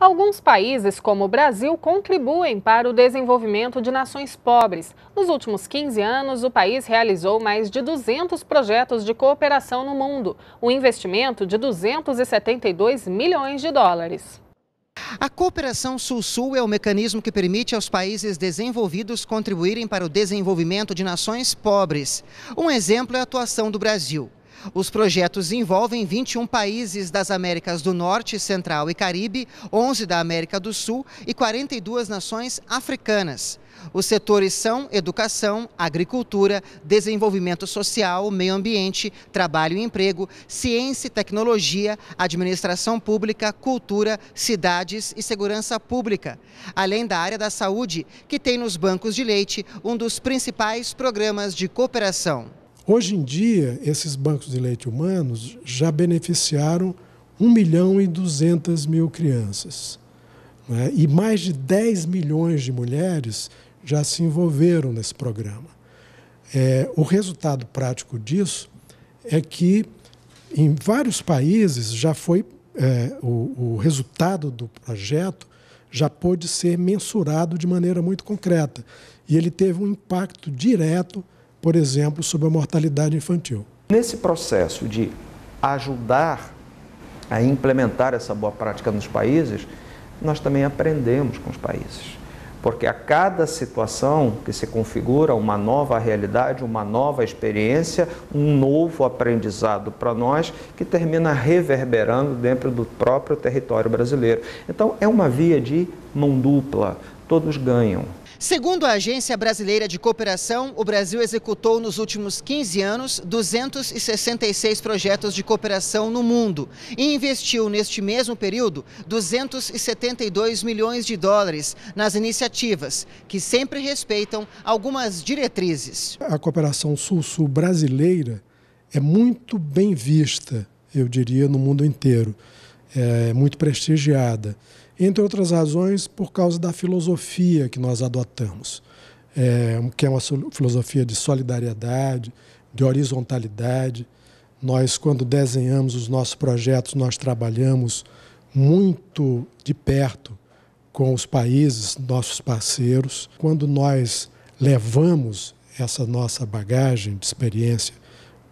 Alguns países, como o Brasil, contribuem para o desenvolvimento de nações pobres. Nos últimos 15 anos, o país realizou mais de 200 projetos de cooperação no mundo, um investimento de 272 milhões de dólares. A cooperação Sul-Sul é o mecanismo que permite aos países desenvolvidos contribuírem para o desenvolvimento de nações pobres. Um exemplo é a atuação do Brasil. Os projetos envolvem 21 países das Américas do Norte, Central e Caribe, 11 da América do Sul e 42 nações africanas. Os setores são educação, agricultura, desenvolvimento social, meio ambiente, trabalho e emprego, ciência e tecnologia, administração pública, cultura, cidades e segurança pública. Além da área da saúde, que tem nos bancos de leite um dos principais programas de cooperação. Hoje em dia, esses bancos de leite humanos já beneficiaram 1 milhão e 200 mil crianças. Né? E mais de 10 milhões de mulheres já se envolveram nesse programa. É, o resultado prático disso é que, em vários países, já foi é, o, o resultado do projeto já pôde ser mensurado de maneira muito concreta. E ele teve um impacto direto por exemplo, sobre a mortalidade infantil. Nesse processo de ajudar a implementar essa boa prática nos países, nós também aprendemos com os países. Porque a cada situação que se configura uma nova realidade, uma nova experiência, um novo aprendizado para nós que termina reverberando dentro do próprio território brasileiro. Então é uma via de mão dupla, todos ganham. Segundo a Agência Brasileira de Cooperação, o Brasil executou nos últimos 15 anos 266 projetos de cooperação no mundo e investiu neste mesmo período 272 milhões de dólares nas iniciativas, que sempre respeitam algumas diretrizes. A cooperação sul-sul brasileira é muito bem vista, eu diria, no mundo inteiro, é muito prestigiada entre outras razões por causa da filosofia que nós adotamos, é, que é uma filosofia de solidariedade, de horizontalidade. Nós, quando desenhamos os nossos projetos, nós trabalhamos muito de perto com os países, nossos parceiros. Quando nós levamos essa nossa bagagem de experiência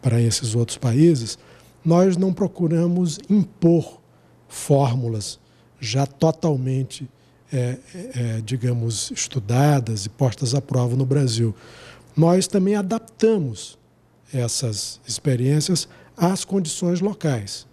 para esses outros países, nós não procuramos impor fórmulas já totalmente, é, é, é, digamos, estudadas e postas à prova no Brasil. Nós também adaptamos essas experiências às condições locais.